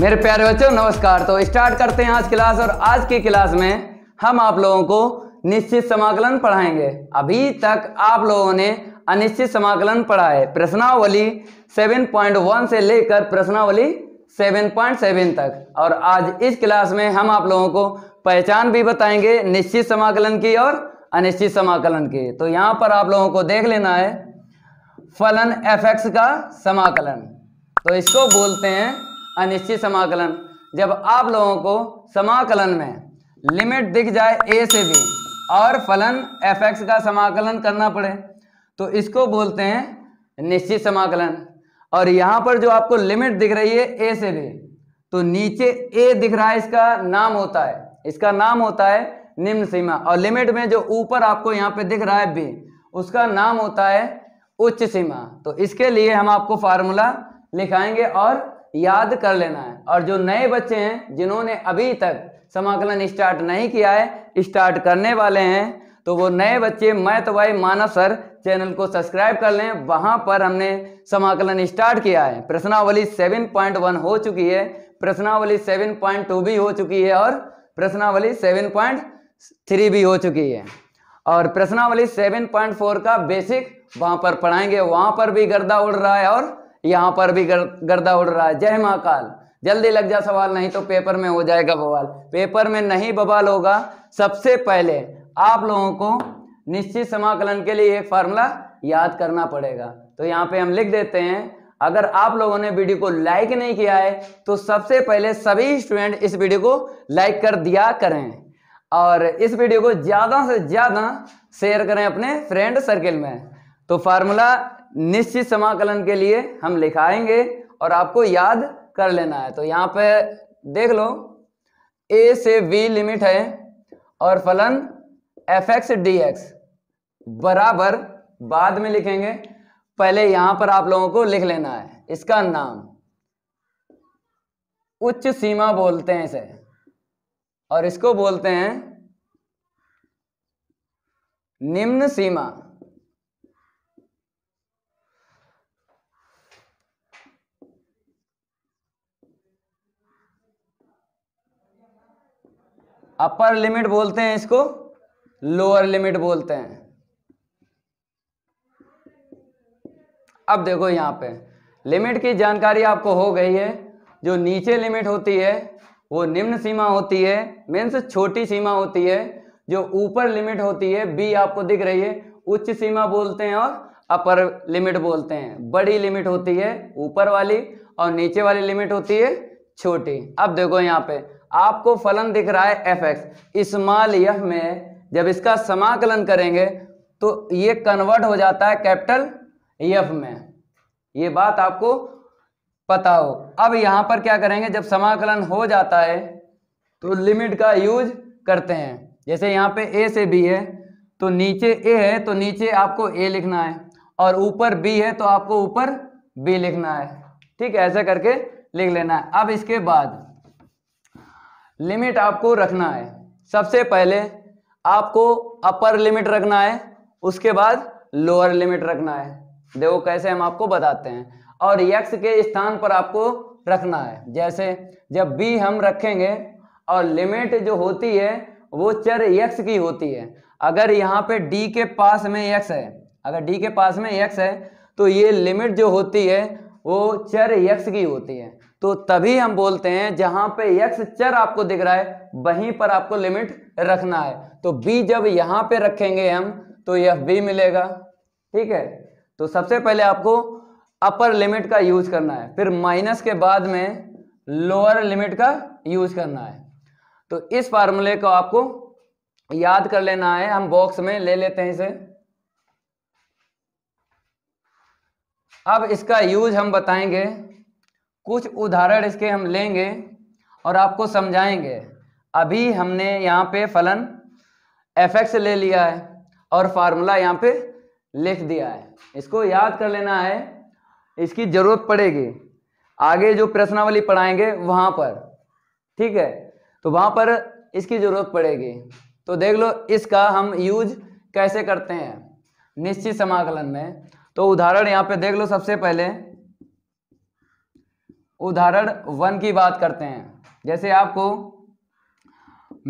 मेरे प्यारे बच्चों नमस्कार तो स्टार्ट करते हैं आज क्लास और आज की क्लास में हम आप लोगों को निश्चित समाकलन पढ़ाएंगे अभी तक आप लोगों ने अनिश्चित समाकलन पढ़ा है प्रश्नावली 7.1 से लेकर प्रश्नावली 7.7 तक और आज इस क्लास में हम आप लोगों को पहचान भी बताएंगे निश्चित समाकलन की और अनिश्चित समाकलन की तो यहाँ पर आप लोगों को देख लेना है फलन एफ का समाकलन तो इसको बोलते हैं अनिश्चित समाकलन जब आप लोगों को समाकलन में लिमिट दिख जाए ए से बी और फलन एफ एक्स का समाकलन करना पड़े तो इसको बोलते हैं निश्चित समाकलन और यहां पर जो आपको लिमिट दिख रही है ए से बी तो नीचे ए दिख रहा है इसका नाम होता है इसका नाम होता है निम्न सीमा और लिमिट में जो ऊपर आपको यहाँ पे दिख रहा है बी उसका नाम होता है उच्च सीमा तो इसके लिए हम आपको फार्मूला लिखाएंगे और याद कर लेना है और जो नए बच्चे हैं जिन्होंने अभी तक समाकलन स्टार्ट नहीं किया है स्टार्ट करने वाले हैं तो वो नए बच्चे मैं तो भाई मानव सर चैनल को सब्सक्राइब कर लें वहां पर हमने समाकलन स्टार्ट किया है प्रश्नावली 7.1 हो चुकी है प्रश्नावली 7.2 भी हो चुकी है और प्रश्नावली 7.3 भी हो चुकी है और प्रश्नावली 7.4 का बेसिक वहां पर पढ़ाएंगे वहां पर भी गर्दा उड़ रहा है और यहाँ पर भी गर, गर्दा उड़ रहा है जय महाकाल जल्दी लग जा सवाल नहीं तो पेपर में हो जाएगा बवाल पेपर में नहीं बवाल होगा सबसे पहले आप लोगों को निश्चित समाकलन के लिए एक फार्मूला याद करना पड़ेगा तो यहाँ पे हम लिख देते हैं अगर आप लोगों ने वीडियो को लाइक नहीं किया है तो सबसे पहले सभी स्टूडेंट इस वीडियो को लाइक कर दिया करें और इस वीडियो को ज़्यादा से ज़्यादा शेयर करें अपने फ्रेंड सर्किल में तो फार्मूला निश्चित समाकलन के लिए हम लिखाएंगे और आपको याद कर लेना है तो यहाँ पे देख लो ए से बी लिमिट है और फलन एफ एक्स डी एक्स बराबर बाद में लिखेंगे पहले यहां पर आप लोगों को लिख लेना है इसका नाम उच्च सीमा बोलते हैं इसे और इसको बोलते हैं निम्न सीमा अपर लिमिट बोलते हैं इसको लोअर लिमिट बोलते हैं अब देखो यहाँ पे लिमिट की जानकारी आपको हो गई है जो नीचे लिमिट होती है वो निम्न सीमा होती है मीन्स छोटी सीमा होती है जो ऊपर लिमिट होती है बी आपको दिख रही है उच्च सीमा बोलते हैं और अपर लिमिट बोलते हैं बड़ी लिमिट होती है ऊपर वाली और नीचे वाली लिमिट होती है छोटी अब देखो यहाँ पे आपको फलन दिख रहा है एफ एक्स इस्माल यह में जब इसका समाकलन करेंगे तो ये कन्वर्ट हो जाता है कैपिटल यफ में ये बात आपको पता हो अब यहां पर क्या करेंगे जब समाकलन हो जाता है तो लिमिट का यूज करते हैं जैसे यहाँ पे ए से बी है तो नीचे ए है तो नीचे आपको ए लिखना है और ऊपर बी है तो आपको ऊपर बी लिखना है ठीक है ऐसे करके लिख लेना है अब इसके बाद लिमिट आपको रखना है सबसे पहले आपको अपर लिमिट रखना है उसके बाद लोअर लिमिट रखना है देखो कैसे हम आपको बताते हैं और यक्स के स्थान पर आपको रखना है जैसे जब बी हम रखेंगे और लिमिट जो होती है वो चर यक्स की होती है अगर यहाँ पे डी के पास में यक्स है अगर डी के पास में यक्स है तो ये लिमिट जो होती है वो चर यक्स की होती है तो तभी हम बोलते हैं जहां पे यक्ष चर आपको दिख रहा है वहीं पर आपको लिमिट रखना है तो बी जब यहां पे रखेंगे हम तो यह बी मिलेगा ठीक है तो सबसे पहले आपको अपर लिमिट का यूज करना है फिर माइनस के बाद में लोअर लिमिट का यूज करना है तो इस फार्मूले को आपको याद कर लेना है हम बॉक्स में ले लेते हैं इसे अब इसका यूज हम बताएंगे कुछ उदाहरण इसके हम लेंगे और आपको समझाएंगे अभी हमने यहाँ पे फलन एफ एक्स ले लिया है और फार्मूला यहाँ पे लिख दिया है इसको याद कर लेना है इसकी जरूरत पड़ेगी आगे जो प्रश्नावली पढ़ाएंगे वहाँ पर ठीक है तो वहाँ पर इसकी जरूरत पड़ेगी तो देख लो इसका हम यूज कैसे करते हैं निश्चित समाकलन में तो उदाहरण यहाँ पे देख लो सबसे पहले उदाहरण वन की बात करते हैं जैसे आपको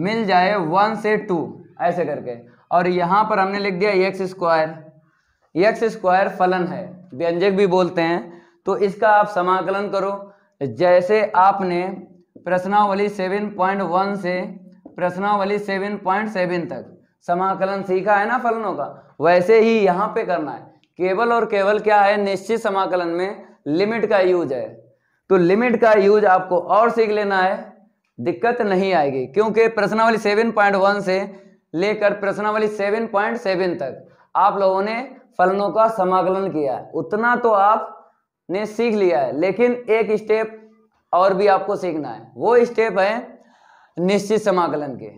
मिल जाए वन से टू ऐसे करके और यहाँ पर हमने लिख दिया एक्स स्क्वायर एक्स स्क्वायर फलन है व्यंजक भी बोलते हैं तो इसका आप समाकलन करो जैसे आपने प्रश्नावली सेवन पॉइंट वन से प्रश्नावली सेवन पॉइंट सेवन तक समाकलन सीखा है ना फलनों का वैसे ही यहाँ पे करना है केवल और केवल क्या है निश्चित समाकलन में लिमिट का यूज है तो लिमिट का यूज आपको और सीख लेना है दिक्कत नहीं आएगी क्योंकि प्रश्नावली सेवन पॉइंट वन से लेकर प्रश्नावली सेवन पॉइंट सेवन तक आप लोगों ने फलनों का समाकलन किया है उतना तो आपने सीख लिया है लेकिन एक स्टेप और भी आपको सीखना है वो स्टेप है निश्चित समाकलन के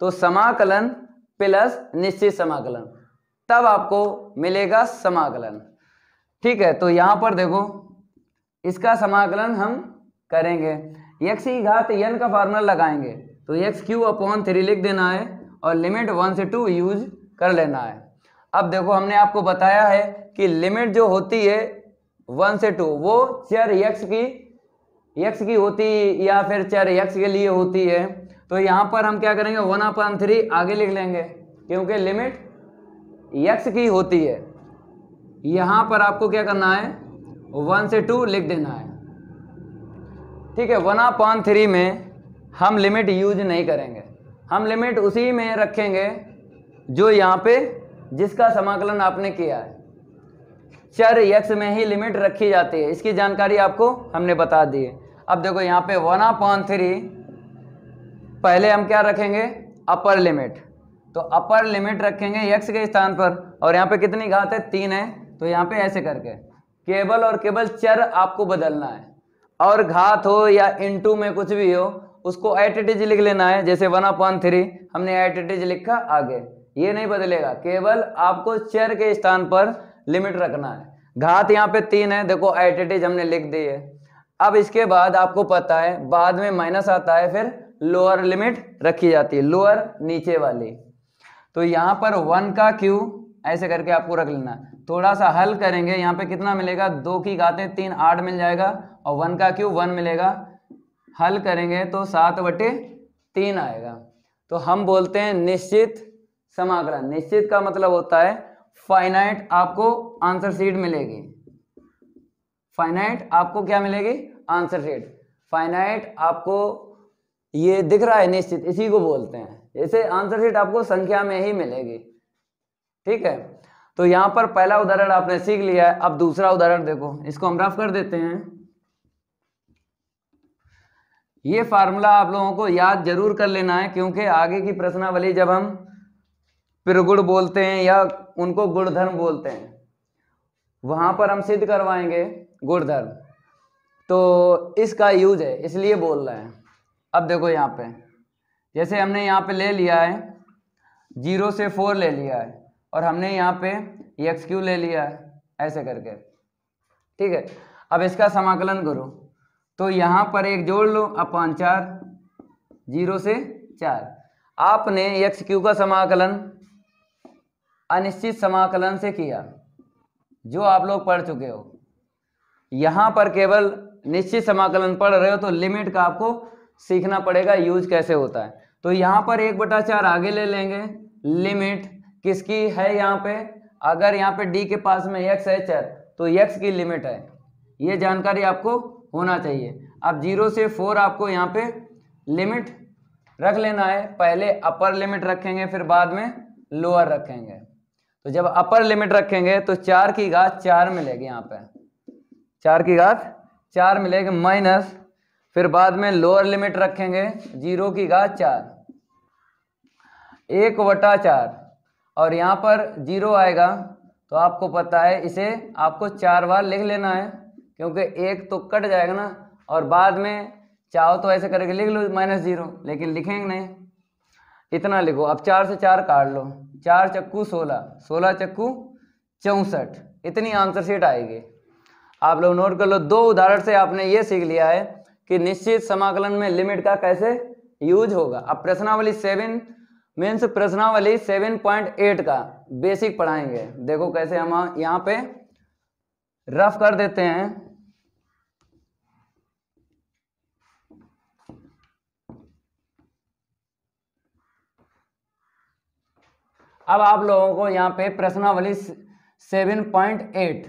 तो समाकलन प्लस निश्चित समाकलन तब आपको मिलेगा समाकलन ठीक है तो यहां पर देखो इसका समाकलन हम करेंगे यक्स की घात यन का फार्मूला लगाएंगे तो यक्स क्यू अपॉन थ्री लिख देना है और लिमिट वन से टू यूज कर लेना है अब देखो हमने आपको बताया है कि लिमिट जो होती है वन से टू वो चर यक्स की यक्स की होती या फिर चर यक्स के लिए होती है तो यहाँ पर हम क्या करेंगे वन अपॉन थ्री आगे लिख लेंगे क्योंकि लिमिट यक्स की होती है यहाँ पर आपको क्या करना है वन से टू लिख देना है ठीक है वन अपॉन थ्री में हम लिमिट यूज नहीं करेंगे हम लिमिट उसी में रखेंगे जो यहाँ पे जिसका समाकलन आपने किया है चर यक्स में ही लिमिट रखी जाती है इसकी जानकारी आपको हमने बता दी है अब देखो यहाँ पे वन अपॉन थ्री पहले हम क्या रखेंगे अपर लिमिट तो अपर लिमिट रखेंगे यक्स के स्थान पर और यहाँ पे कितनी घात है तीन है तो यहाँ पे ऐसे करके केवल और केवल चर आपको बदलना है और घात हो या इनटू में कुछ भी हो उसको एटिटिज लिख लेना है जैसे वन अपॉन थ्री हमने एटिटिज लिखा आगे ये नहीं बदलेगा केवल आपको चर के स्थान पर लिमिट रखना है घात यहाँ पे तीन है देखो एटिटिज हमने लिख दी है अब इसके बाद आपको पता है बाद में माइनस आता है फिर लोअर लिमिट रखी जाती है लोअर नीचे वाली तो यहाँ पर वन का क्यू ऐसे करके आपको रख लेना है थोड़ा सा हल करेंगे यहाँ पे कितना मिलेगा दो की घाते तीन आठ मिल जाएगा और वन का क्यूब वन मिलेगा हल करेंगे तो सात बटे तीन आएगा तो हम बोलते हैं निश्चित समाकलन निश्चित का मतलब होता है फाइनाइट आपको आंसर सीट मिलेगी फाइनाइट आपको क्या मिलेगी आंसर सीट फाइनाइट आपको ये दिख रहा है निश्चित इसी को बोलते हैं जैसे आंसर सीट आपको संख्या में ही मिलेगी ठीक है तो यहां पर पहला उदाहरण आपने सीख लिया है अब दूसरा उदाहरण देखो इसको हम रफ कर देते हैं ये फार्मूला आप लोगों को याद जरूर कर लेना है क्योंकि आगे की प्रश्नावली जब हम प्रगुण बोलते हैं या उनको गुणधर्म बोलते हैं वहां पर हम सिद्ध करवाएंगे गुणधर्म तो इसका यूज है इसलिए बोल रहे हैं अब देखो यहाँ पे जैसे हमने यहाँ पे ले लिया है जीरो से फोर ले लिया है और हमने यहाँ पे एक्स क्यू ले लिया है ऐसे करके ठीक है अब इसका समाकलन करो तो यहाँ पर एक जोड़ लो अपन चार जीरो से चार आपने एक्स क्यू का समाकलन अनिश्चित समाकलन से किया जो आप लोग पढ़ चुके हो यहाँ पर केवल निश्चित समाकलन पढ़ रहे हो तो लिमिट का आपको सीखना पड़ेगा यूज कैसे होता है तो यहाँ पर एक बटा चार आगे ले लेंगे लिमिट किसकी है यहाँ पे अगर यहाँ पे डी के पास में यक्स है चर तो यक्स की लिमिट है ये जानकारी आपको होना चाहिए अब जीरो से फोर आपको यहाँ पे लिमिट रख लेना है पहले अपर लिमिट रखेंगे फिर बाद में लोअर रखेंगे तो जब अपर लिमिट रखेंगे तो चार की घात चार मिलेगी यहाँ पे चार की घात चार मिलेगी माइनस फिर बाद में लोअर लिमिट रखेंगे जीरो की घात चार एक वटा चार और यहाँ पर जीरो आएगा तो आपको पता है इसे आपको चार बार लिख लेना है क्योंकि एक तो कट जाएगा ना और बाद में चाहो तो ऐसे करके लिख लो माइनस जीरो लेकिन लिखेंगे नहीं इतना लिखो अब चार से चार काट लो चार चक्कू सोलह सोलह चक्कू चौंसठ इतनी आंसर शीट आएगी आप लोग नोट कर लो दो उदाहरण से आपने ये सीख लिया है कि निश्चित समाकलन में लिमिट का कैसे यूज होगा अब प्रश्नावली सेवन मीन्स प्रश्नावली 7.8 का बेसिक पढ़ाएंगे देखो कैसे हम यहाँ पे रफ कर देते हैं अब आप लोगों को यहाँ पे प्रश्नावली 7.8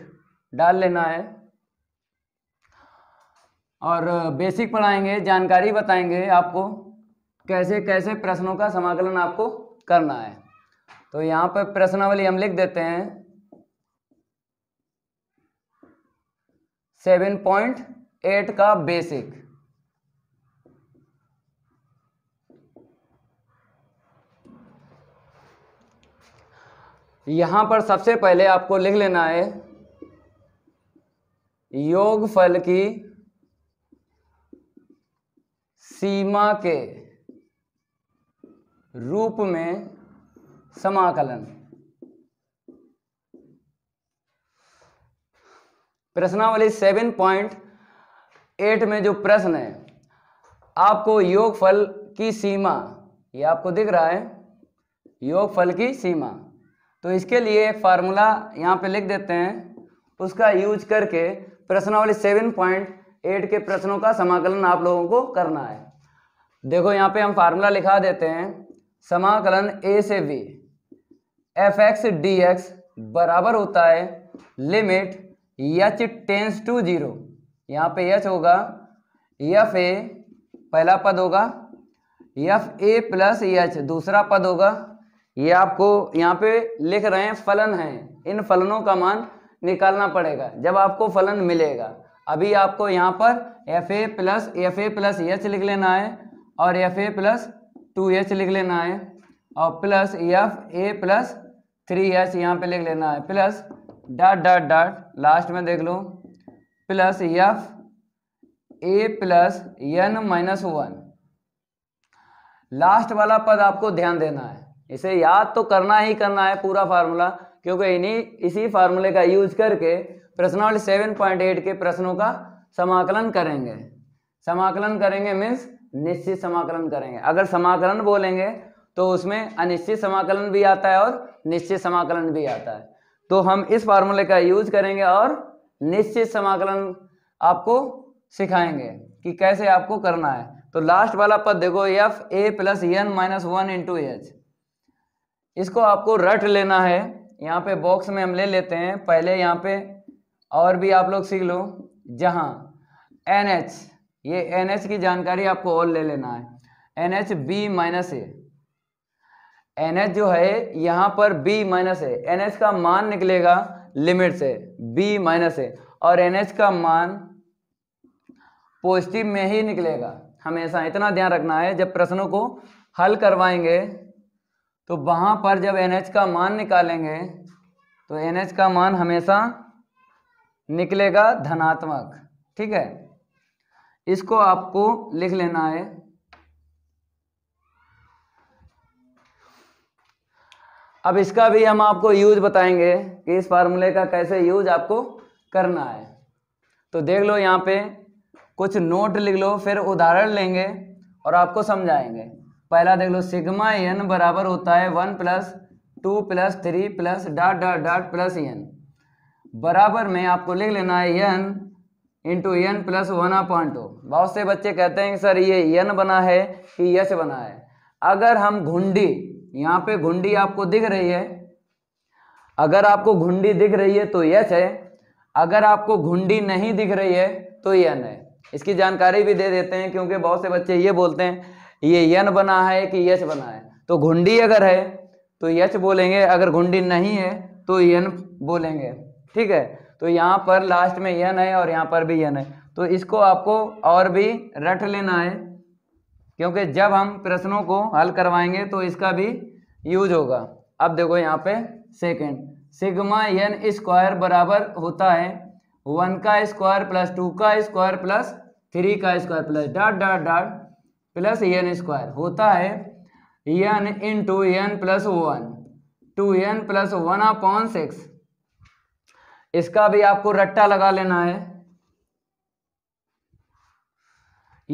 डाल लेना है और बेसिक पढ़ाएंगे जानकारी बताएंगे आपको कैसे कैसे प्रश्नों का समाकलन आपको करना है तो यहाँ पर प्रश्नावली हम लिख देते हैं सेवन पॉइंट एट का बेसिक यहां पर सबसे पहले आपको लिख लेना है योग फल की सीमा के रूप में समाकलन प्रश्नावली सेवन पॉइंट एट में जो प्रश्न है आपको योगफल की सीमा ये आपको दिख रहा है योगफल की सीमा तो इसके लिए एक फार्मूला यहाँ पे लिख देते हैं उसका यूज करके प्रश्नावली सेवन पॉइंट एट के प्रश्नों का समाकलन आप लोगों को करना है देखो यहाँ पे हम फार्मूला लिखा देते हैं समाकलन ए से b f x d x बराबर होता है limit h tends to zero यहाँ पे यच होगा यफ ए पहला पद होगा यफ ए प्लस यच दूसरा पद होगा ये आपको यहाँ पे लिख रहे हैं फलन है इन फलनों का मान निकालना पड़ेगा जब आपको फलन मिलेगा अभी आपको यहाँ पर f a plus f a plus h लिख लेना है और f a plus two h लिख लेना है और plus f a plus three h यहाँ पे लिख लेना है plus dot dot dot last में देख लो plus f a plus n minus one last वाला पद आपको ध्यान देना है इसे याद तो करना ही करना है पूरा फार्मूला क्योंकि इन्हीं इसी फार्मूले का यूज करके प्रश्नावली सेवन पॉइंट एट के प्रश्नों का समाकलन करेंगे समाकलन करेंगे मीन्स निश्चित समाकलन करेंगे अगर समाकलन बोलेंगे तो उसमें अनिश्चित समाकलन भी आता है और निश्चित समाकलन भी आता है तो हम इस फार्मूले का यूज करेंगे और निश्चित समाकलन आपको सिखाएंगे कि कैसे आपको करना है तो लास्ट वाला पद देखो f a plus n minus one into h इसको आपको रट लेना है यहाँ पे बॉक्स में हम ले लेते हैं पहले यहाँ पे और भी आप लोग सीख लो जहाँ एन एच ये एन एच की जानकारी आपको और ले लेना है n h b minus a n h जो है यहाँ पर b minus a n h का मान निकलेगा लिमिट से बी माइनस ए और एन एच का मान पॉजिटिव में ही निकलेगा हमेशा इतना ध्यान रखना है जब प्रश्नों को हल करवाएंगे तो वहाँ पर जब एन एच का मान निकालेंगे तो एन एच का मान हमेशा निकलेगा धनात्मक ठीक है इसको आपको लिख लेना है अब इसका भी हम आपको यूज बताएंगे कि इस फार्मूले का कैसे यूज आपको करना है तो देख लो यहाँ पे कुछ नोट लिख लो फिर उदाहरण लेंगे और आपको समझाएंगे पहला देख लो सिग्मा एन बराबर होता है one plus two plus three plus dot dot dot plus n बराबर में आपको लिख लेना है n into n plus one upon two बहुत से बच्चे कहते हैं कि सर ये एन बना है कि यस बना है अगर हम घुंडी यहाँ पे घुंडी आपको दिख रही है अगर आपको घुंडी दिख रही है तो यस है अगर आपको घुंडी नहीं दिख रही है तो यन है इसकी जानकारी भी दे देते हैं क्योंकि बहुत से बच्चे ये बोलते हैं ये यन बना है कि यश बना है तो घुंडी अगर है तो यश बोलेंगे अगर घुंडी नहीं है तो एन बोलेंगे ठीक है तो यहाँ पर लास्ट में यन है और यहाँ पर भी यन है तो इसको आपको और भी रट लेना है क्योंकि जब हम प्रश्नों को हल करवाएंगे तो इसका भी यूज होगा अब देखो यहाँ पे सेकेंड सिग्मा एन स्क्वायर बराबर होता है वन का स्क्वायर प्लस टू का स्क्वायर प्लस थ्री का square plus dot dot dot plus n square होता है n in two n plus one two n plus one upon six इसका भी आपको रट्टा लगा लेना है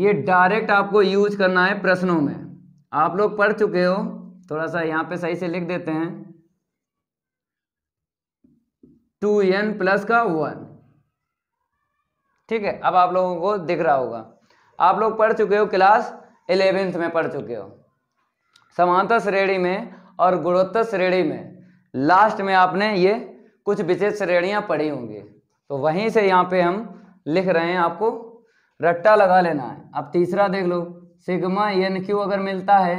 ये डायरेक्ट आपको यूज करना है प्रश्नों में आप लोग पढ़ चुके हो थोड़ा सा यहां पे सही से लिख देते हैं टू एन प्लस का वन ठीक है अब आप लोगों को दिख रहा होगा आप लोग पढ़ चुके हो क्लास इलेवेंथ में पढ़ चुके हो समांतर श्रेणी में और गुणोत्तर श्रेणी में लास्ट में आपने ये कुछ विशेष श्रेणियां पड़ी होंगी तो वहीं से यहाँ पे हम लिख रहे हैं आपको रट्टा लगा लेना है अब तीसरा देख लो सिग्मा एन क्यू अगर मिलता है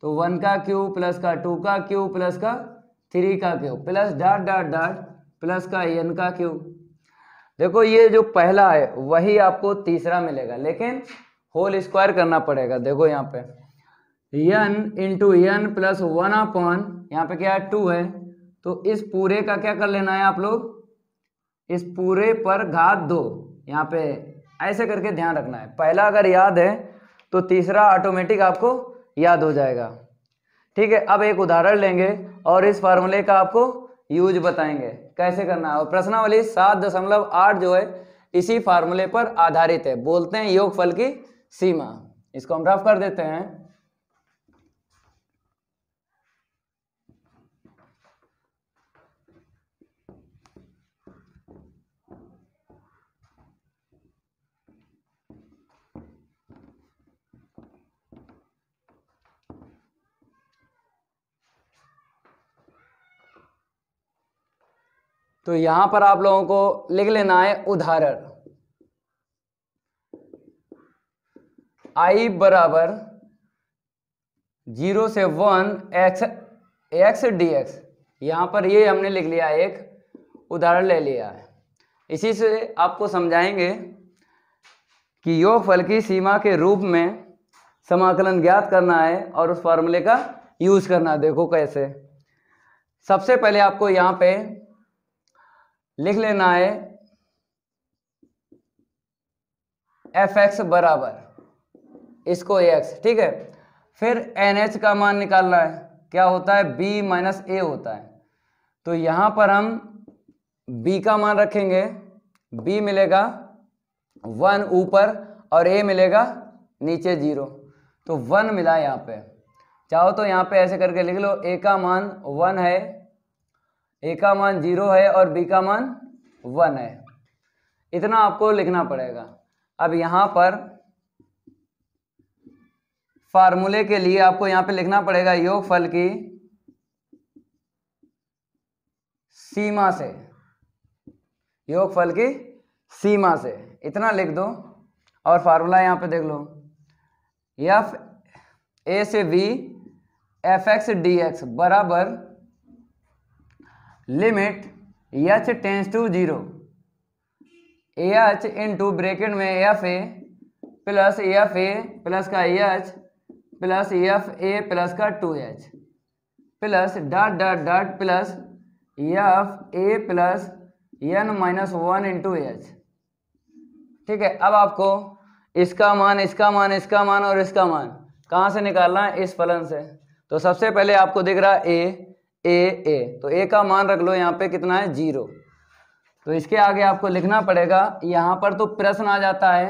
तो वन का क्यू प्लस का टू का क्यू प्लस का थ्री का cube plus dot dot dot plus का एन का क्यू देखो ये जो पहला है वही आपको तीसरा मिलेगा लेकिन होल स्क्वायर करना पड़ेगा देखो यहाँ पे n into n plus one upon यहाँ पे क्या है टू है तो इस पूरे का क्या कर लेना है आप लोग इस पूरे पर घात दो यहाँ पे ऐसे करके ध्यान रखना है पहला अगर याद है तो तीसरा ऑटोमेटिक आपको याद हो जाएगा ठीक है अब एक उदाहरण लेंगे और इस फार्मूले का आपको यूज बताएंगे कैसे करना है और प्रश्नावली सात दशमलव आठ जो है इसी फार्मूले पर आधारित है बोलते हैं योगफल की सीमा इसको हम रफ कर देते हैं तो यहां पर आप लोगों को लिख लेना है उदाहरण आई बराबर जीरो से one x x d x यहां पर ये हमने लिख लिया एक उदाहरण ले लिया है इसी से आपको समझाएंगे कि योग फल की सीमा के रूप में समाकलन ज्ञात करना है और उस फॉर्मूले का यूज़ करना है देखो कैसे सबसे पहले आपको यहाँ पे लिख लेना है एफ एक्स बराबर इसको ए एक्स ठीक है फिर एन एच का मान निकालना है क्या होता है बी माइनस ए होता है तो यहां पर हम बी का मान रखेंगे बी मिलेगा वन ऊपर और ए मिलेगा नीचे जीरो तो वन मिला यहां पे चाहो तो यहां पे ऐसे करके लिख लो ए का मान वन है ए का मान जीरो है और बी का मान वन है इतना आपको लिखना पड़ेगा अब यहाँ पर फार्मूले के लिए आपको यहाँ पे लिखना पड़ेगा योग फल की सीमा से योग फल की सीमा से इतना लिख दो और फार्मूला यहाँ पे देख लो एफ ए से b f x d x बराबर limit h tends to zero h into bracket में f a plus f a plus का h plus f a plus का two h plus dot dot dot plus f a plus n minus one into h ठीक है अब आपको इसका मान इसका मान इसका मान और इसका मान कहाँ से निकालना है इस फलन से तो सबसे पहले आपको दिख रहा है ए ए ए तो ए का मान रख लो यहाँ पे कितना है जीरो तो इसके आगे आपको लिखना पड़ेगा यहाँ पर तो प्रश्न आ जाता है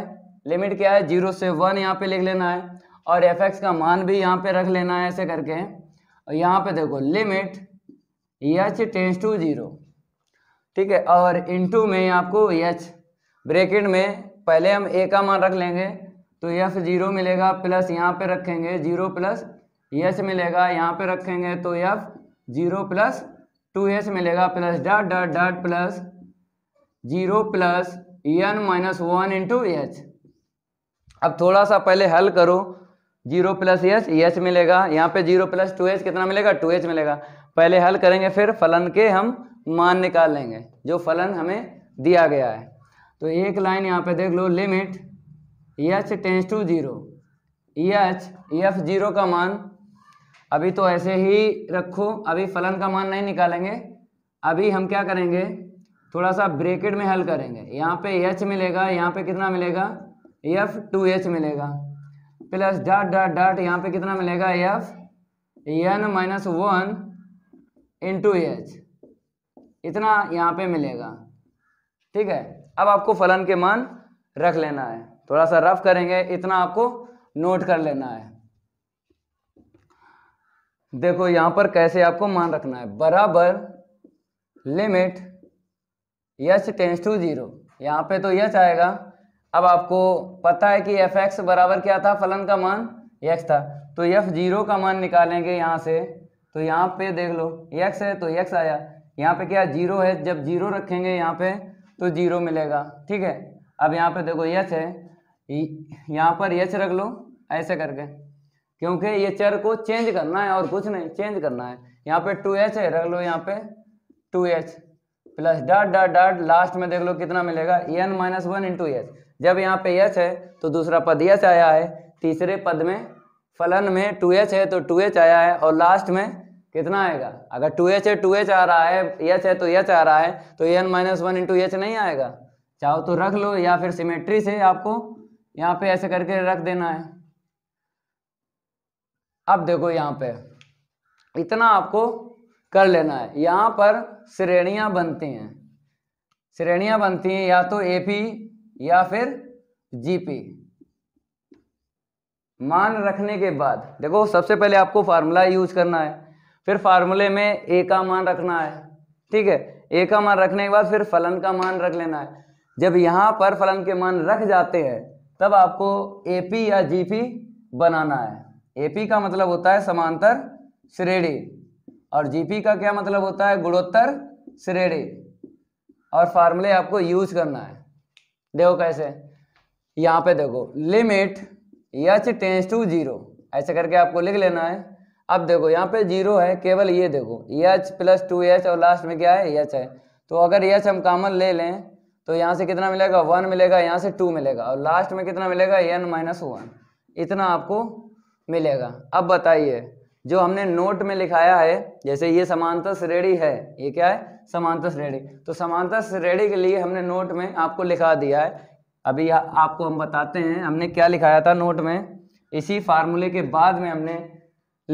लिमिट क्या है जीरो से वन यहाँ पे लिख लेना है और एफ एक्स का मान भी यहाँ पे रख लेना है ऐसे करके और यहाँ पे देखो limit h tends to zero ठीक है और इनटू में आपको एच ब्रेकेट में पहले हम ए का मान रख लेंगे तो एफ जीरो मिलेगा प्लस यहाँ पे रखेंगे जीरो प्लस एच मिलेगा यहाँ पे रखेंगे तो f zero plus two s मिलेगा plus dot dot dot plus zero plus n minus one into h अब थोड़ा सा पहले हल करो जीरो प्लस एच एच मिलेगा यहाँ पे जीरो प्लस टू एच कितना मिलेगा टू एच मिलेगा पहले हल करेंगे फिर फलन के हम मान निकाल लेंगे जो फलन हमें दिया गया है तो एक लाइन यहाँ पे देख लो limit h tends to zero h f zero का मान अभी तो ऐसे ही रखो अभी फलन का मान नहीं निकालेंगे अभी हम क्या करेंगे थोड़ा सा ब्रेकेट में हल करेंगे यहाँ पे एच मिलेगा यहाँ पे कितना मिलेगा एफ टू एच मिलेगा प्लस डॉट डॉट डॉट यहाँ पे कितना मिलेगा f n minus one two h इतना यहाँ पे मिलेगा ठीक है अब आपको फलन के मान रख लेना है थोड़ा सा रफ करेंगे इतना आपको नोट कर लेना है देखो यहां पर कैसे आपको मान रखना है बराबर limit h tends to zero यहाँ पे तो यच आएगा अब आपको पता है कि एफ एक्स बराबर क्या था फलन का मान यक्स था तो यफ जीरो का मान निकालेंगे यहाँ से तो यहाँ पे देख लो यक्स है तो यक्स आया यहाँ पे क्या जीरो है जब जीरो रखेंगे यहाँ पे तो जीरो मिलेगा ठीक है अब यहाँ पे देखो यच है यहाँ पर यच रख लो ऐसे करके क्योंकि ये चर को चेंज करना है और कुछ नहीं चेंज करना है यहाँ पे टू एच है रख लो यहाँ पे two h plus dot dot dot last में देख लो कितना मिलेगा n minus one into h जब यहाँ पे एच है तो दूसरा पद एच आया है तीसरे पद में फलन में टू एच है तो टू एच आया है और लास्ट में कितना आएगा अगर टू एच है टू एच आ रहा है एच है तो एच आ रहा है तो n minus one into h नहीं आएगा चाहो तो रख लो या फिर सिमेट्री से आपको यहाँ पे ऐसे करके रख देना है अब देखो यहाँ पे इतना आपको कर लेना है यहाँ पर श्रेणियाँ बनती हैं श्रेणियाँ बनती हैं या तो एपी या फिर जीपी मान रखने के बाद देखो सबसे पहले आपको फार्मूला यूज करना है फिर फार्मूले में ए का मान रखना है ठीक है ए का मान रखने के बाद फिर फलन का मान रख लेना है जब यहाँ पर फलन के मान रख जाते हैं तब आपको ए पी या जी पी बनाना है एपी का मतलब होता है समांतर श्रेणी और जीपी का क्या मतलब होता है गुणोत्तर श्रेणी और फार्मूले आपको यूज करना है देखो कैसे यहाँ पे देखो limit h tends to zero ऐसे करके आपको लिख लेना है अब देखो यहाँ पे जीरो है केवल ये देखो एच प्लस टू एच और लास्ट में क्या है एच है तो अगर एच हम कॉमन ले लें तो यहाँ से कितना मिलेगा वन मिलेगा यहाँ से टू मिलेगा और लास्ट में कितना मिलेगा एन माइनस वन इतना आपको मिलेगा अब बताइए जो हमने नोट में लिखाया है जैसे ये समांतर श्रेणी है ये क्या है समांतर श्रेणी तो समांतर श्रेणी के लिए हमने नोट में आपको लिखा दिया है अभी आपको हम बताते हैं हमने क्या लिखाया था नोट में इसी फार्मूले के बाद में हमने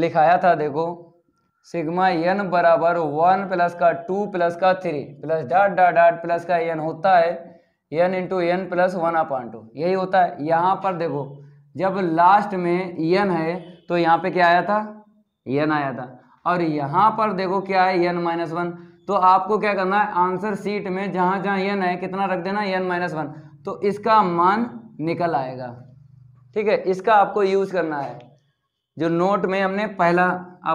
लिखाया था देखो सिग्मा एन बराबर वन प्लस का टू प्लस का three plus dot dot dot plus का एन होता है n into n plus one upon two यही होता है यहाँ पर देखो जब लास्ट में यन है तो यहाँ पे क्या आया था यन आया था और यहाँ पर देखो क्या है यन माइनस वन तो आपको क्या करना है आंसर सीट में जहाँ जहाँ यन है कितना रख देना एन माइनस वन तो इसका मान निकल आएगा ठीक है इसका आपको यूज़ करना है जो नोट में हमने पहला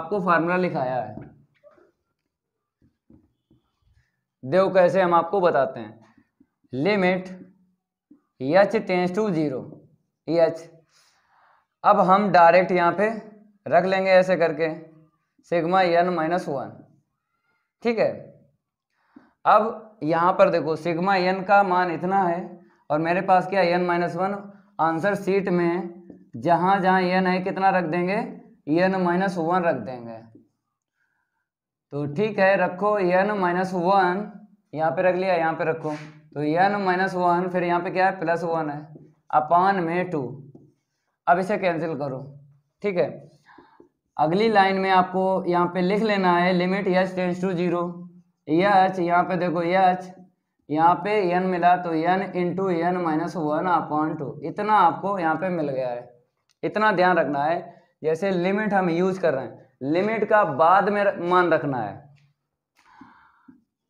आपको फार्मूला लिखाया है देखो कैसे हम आपको बताते हैं limit h tends to zero h अब हम डायरेक्ट यहाँ पे रख लेंगे ऐसे करके सिग्मा एन माइनस वन ठीक है अब यहाँ पर देखो सिग्मा एन का मान इतना है और मेरे पास क्या n minus one answer sheet में जहाँ जहाँ एन है कितना रख देंगे एन माइनस वन रख देंगे तो ठीक है रखो एन माइनस वन यहाँ पे रख लिया यहाँ पे रखो तो एन माइनस वन फिर यहाँ पे क्या है प्लस वन है अपान में टू अब इसे कैंसिल करो ठीक है अगली लाइन में आपको यहाँ पे लिख लेना है limit h tends to zero h यहाँ पे देखो यच यहाँ पे एन मिला तो n into n minus one upon two इतना आपको यहाँ पे मिल गया है इतना ध्यान रखना है जैसे लिमिट हम यूज कर रहे हैं लिमिट का बाद में मान रखना है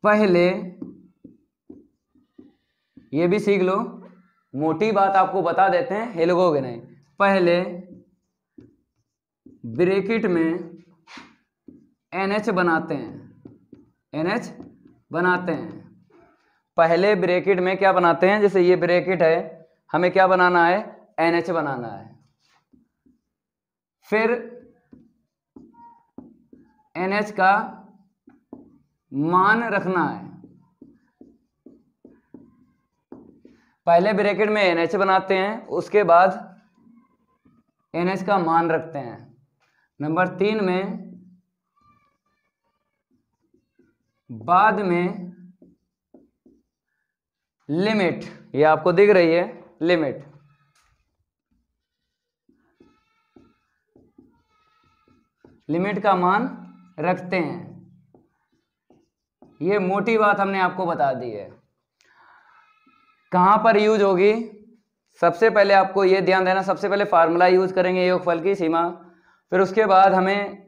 पहले ये भी सीख लो मोटी बात आपको बता देते हैं हिलगोगे नहीं पहले ब्रेकिट में एन एच बनाते हैं एन एच बनाते हैं पहले ब्रेकिट में क्या बनाते हैं जैसे ये ब्रेकिट है हमें क्या बनाना है एन एच बनाना है फिर एन एच का मान रखना है पहले ब्रेकेट में एन एच बनाते हैं उसके बाद एन एच का मान रखते हैं नंबर तीन में बाद में लिमिट ये आपको दिख रही है लिमिट लिमिट का मान रखते हैं ये मोटी बात हमने आपको बता दी है कहां पर यूज होगी सबसे पहले आपको ये ध्यान देना सबसे पहले फार्मूला यूज करेंगे योगफल की सीमा फिर उसके बाद हमें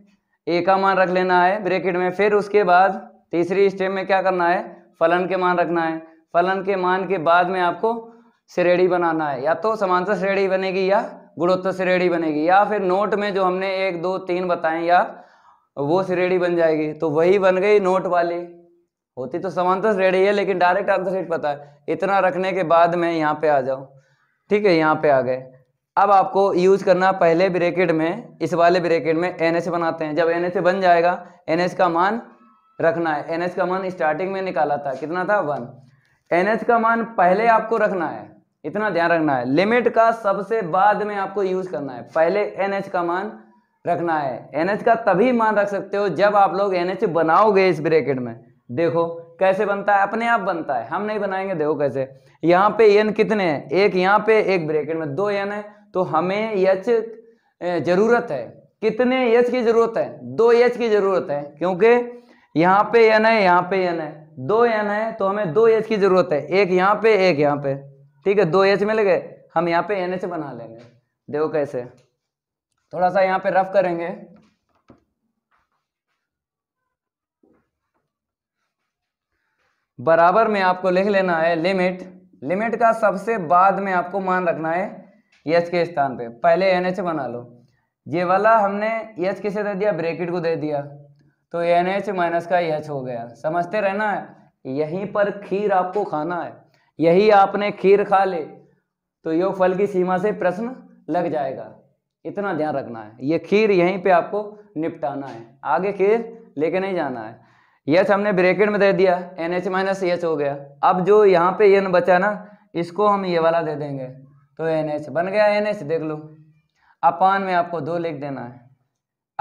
ए का मान रख लेना है ब्रेकेट में फिर उसके बाद तीसरी स्टेप में क्या करना है फलन के मान रखना है फलन के मान के बाद में आपको श्रेणी बनाना है या तो समांतर श्रेणी बनेगी या गुणोत्तर श्रेणी बनेगी या फिर नोट में जो हमने एक दो तीन बताए या वो श्रेणी बन जाएगी तो वही बन गई नोट वाली होती तो समांतर श्रेणी है लेकिन डायरेक्ट आंसर सेट पता है इतना रखने के बाद में यहाँ पे आ जाओ ठीक है यहाँ पे आ गए अब आपको यूज करना पहले ब्रेकेट में इस वाले ब्रेकेट में एन बनाते हैं जब एन बन जाएगा एन का मान रखना है एन का मान स्टार्टिंग में निकाला था कितना था वन एन का मान पहले आपको रखना है इतना ध्यान रखना है लिमिट का सबसे बाद में आपको यूज करना है पहले एन का मान रखना है एन का तभी मान रख सकते हो जब आप लोग एन बनाओगे इस ब्रेकेट में देखो कैसे बनता है अपने आप बनता है हम नहीं बनाएंगे देखो कैसे यहाँ पे एन कितने हैं एक यहाँ पे एक ब्रेकेट में दो एन है तो हमें यच जरूरत है कितने यच की जरूरत है दो यच की जरूरत है क्योंकि यहाँ पे एन है यहाँ पे एन है दो एन है तो हमें दो एच की जरूरत है एक यहाँ पे एक यहाँ पे ठीक है दो एच मिल गए हम यहाँ पे एन एच बना लेंगे देखो कैसे थोड़ा सा यहाँ पे रफ करेंगे बराबर में आपको लिख लेना है लिमिट लिमिट का सबसे बाद में आपको मान रखना है यच के स्थान पे पहले एन एच बना लो ये वाला हमने यच किसे दे दिया ब्रेकेट को दे दिया तो एन एच माइनस का यच हो गया समझते रहना है यहीं पर खीर आपको खाना है यही आपने खीर खा ले तो योग फल की सीमा से प्रश्न लग जाएगा इतना ध्यान रखना है ये खीर यहीं पे आपको निपटाना है आगे खीर लेके नहीं जाना है यस हमने ब्रेकेट में दे दिया एन एच माइनस यच हो गया अब जो यहाँ पे एन बचा ना इसको हम ये वाला दे देंगे तो एन एच बन गया एन एच देख लो अपान में आपको दो लिख देना है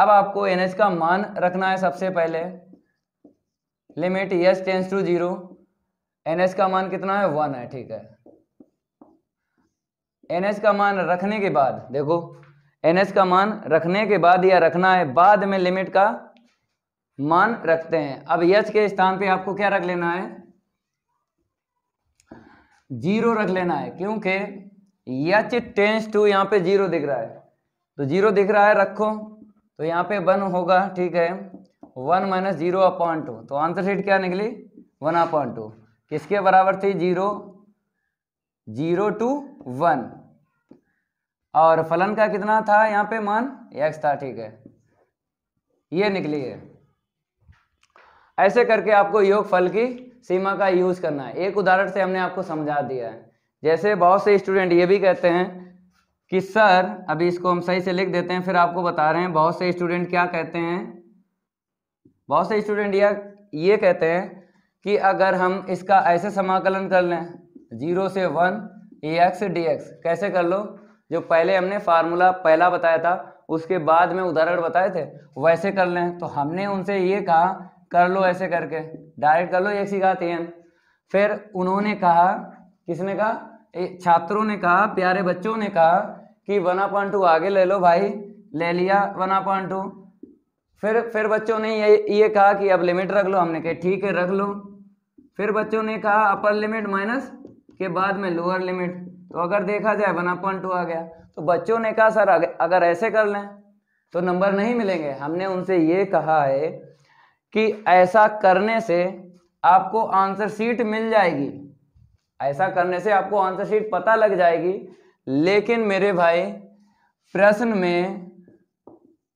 अब आपको एन एच का मान रखना है सबसे पहले limit h tends to zero n h का मान कितना है वन है ठीक है एन एच का मान रखने के बाद देखो एन एच का मान रखने के बाद या रखना है बाद में लिमिट का मान रखते हैं अब यश के स्थान पे आपको क्या रख लेना है जीरो रख लेना है क्योंकि यच टेंस टू यहाँ पे जीरो दिख रहा है तो जीरो दिख रहा है रखो तो यहाँ पे वन होगा ठीक है one minus zero upon two तो आंसर शीट क्या निकली वन अपॉइंट टू किसके बराबर थी जीरो जीरो टू वन और फलन का कितना था यहाँ पे मान एक्स था ठीक है ये निकली है ऐसे करके आपको योग फल की सीमा का यूज करना है एक उदाहरण से हमने आपको समझा दिया है जैसे बहुत से स्टूडेंट ये भी कहते हैं कि सर अभी इसको हम सही से लिख देते हैं फिर आपको बता रहे हैं बहुत से स्टूडेंट क्या कहते हैं बहुत से स्टूडेंट यह ये कहते हैं कि अगर हम इसका ऐसे समाकलन कर लें जीरो से one a x d x कैसे कर लो जो पहले हमने फार्मूला पहला बताया था उसके बाद में उदाहरण बताए थे वैसे कर लें तो हमने उनसे ये कहा कर लो ऐसे करके डायरेक्ट कर लो एक सिखाते हैं फिर उन्होंने कहा किसने कहा छात्रों ने कहा प्यारे बच्चों ने कहा कि वन पॉइंट टू आगे ले लो भाई ले लिया वन पॉइंट टू फिर फिर बच्चों ने ये ये कहा कि अब लिमिट रख लो हमने कहा ठीक है रख लो फिर बच्चों ने कहा अपर लिमिट माइनस के बाद में लोअर लिमिट तो अगर देखा जाए वन पॉइंट टू आ गया तो बच्चों ने कहा सर अगर ऐसे कर लें तो नंबर नहीं मिलेंगे हमने उनसे ये कहा है कि ऐसा करने से आपको आंसर शीट मिल जाएगी ऐसा करने से आपको आंसर शीट पता लग जाएगी लेकिन मेरे भाई प्रश्न में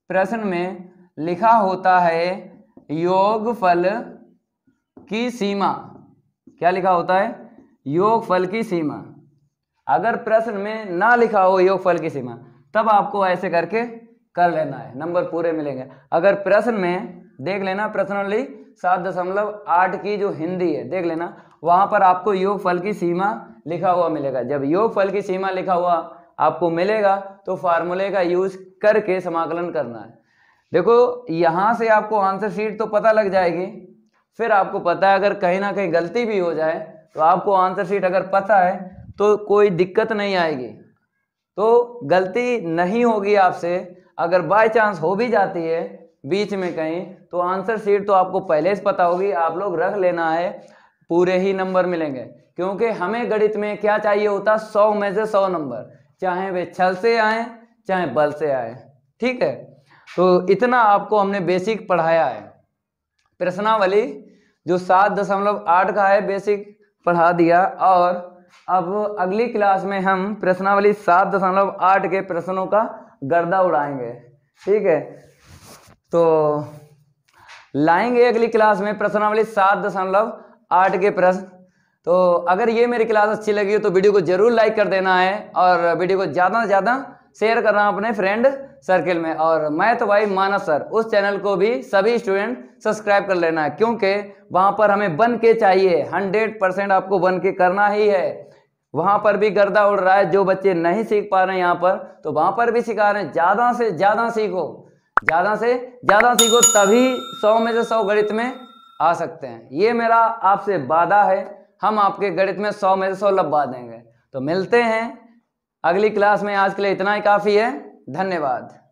प्रश्न में लिखा होता है योगफल की सीमा क्या लिखा होता है योगफल की सीमा अगर प्रश्न में ना लिखा हो योगफल की सीमा तब आपको ऐसे करके कर लेना है नंबर पूरे मिलेंगे अगर प्रश्न में देख लेना पर्सनली सात दशमलव आठ की जो हिंदी है देख लेना वहां पर आपको योग फल की सीमा लिखा हुआ मिलेगा जब योग फल की सीमा लिखा हुआ आपको मिलेगा तो फार्मूले का यूज करके समाकलन करना है देखो यहां से आपको आंसर शीट तो पता लग जाएगी फिर आपको पता है अगर कहीं ना कहीं गलती भी हो जाए तो आपको आंसर शीट अगर पता है तो कोई दिक्कत नहीं आएगी तो गलती नहीं होगी आपसे अगर बाय चांस हो भी जाती है बीच में कहीं तो आंसर सीट तो आपको पहले से पता होगी आप लोग रख लेना है पूरे ही नंबर मिलेंगे क्योंकि हमें गणित में क्या चाहिए होता सौ में से सौ नंबर चाहे वे छल से आए चाहे बल से आए ठीक है तो इतना आपको हमने बेसिक पढ़ाया है प्रश्नावली जो सात दशमलव आठ का है बेसिक पढ़ा दिया और अब अगली क्लास में हम प्रश्नावली सात दशमलव आठ के प्रश्नों का गर्दा उड़ाएंगे ठीक है तो लाएंगे अगली क्लास में प्रश्नावली सात दशमलव आठ के प्रश्न तो अगर ये मेरी क्लास अच्छी लगी हो तो वीडियो को जरूर लाइक कर देना है और वीडियो को ज़्यादा से ज़्यादा शेयर करना अपने फ्रेंड सर्किल में और मैं तो भाई मानस सर उस चैनल को भी सभी स्टूडेंट सब्सक्राइब कर लेना है क्योंकि वहाँ पर हमें बन के चाहिए हंड्रेड परसेंट आपको बन के करना ही है वहाँ पर भी गर्दा उड़ रहा है जो बच्चे नहीं सीख पा रहे हैं यहाँ पर तो वहाँ पर भी सिखा रहे हैं ज़्यादा से ज़्यादा सीखो ज़्यादा से ज़्यादा सीखो तभी सौ में से सौ गणित में आ सकते हैं ये मेरा आपसे वादा है हम आपके गणित में सौ में से सौ लबा देंगे तो मिलते हैं अगली क्लास में आज के लिए इतना ही काफ़ी है धन्यवाद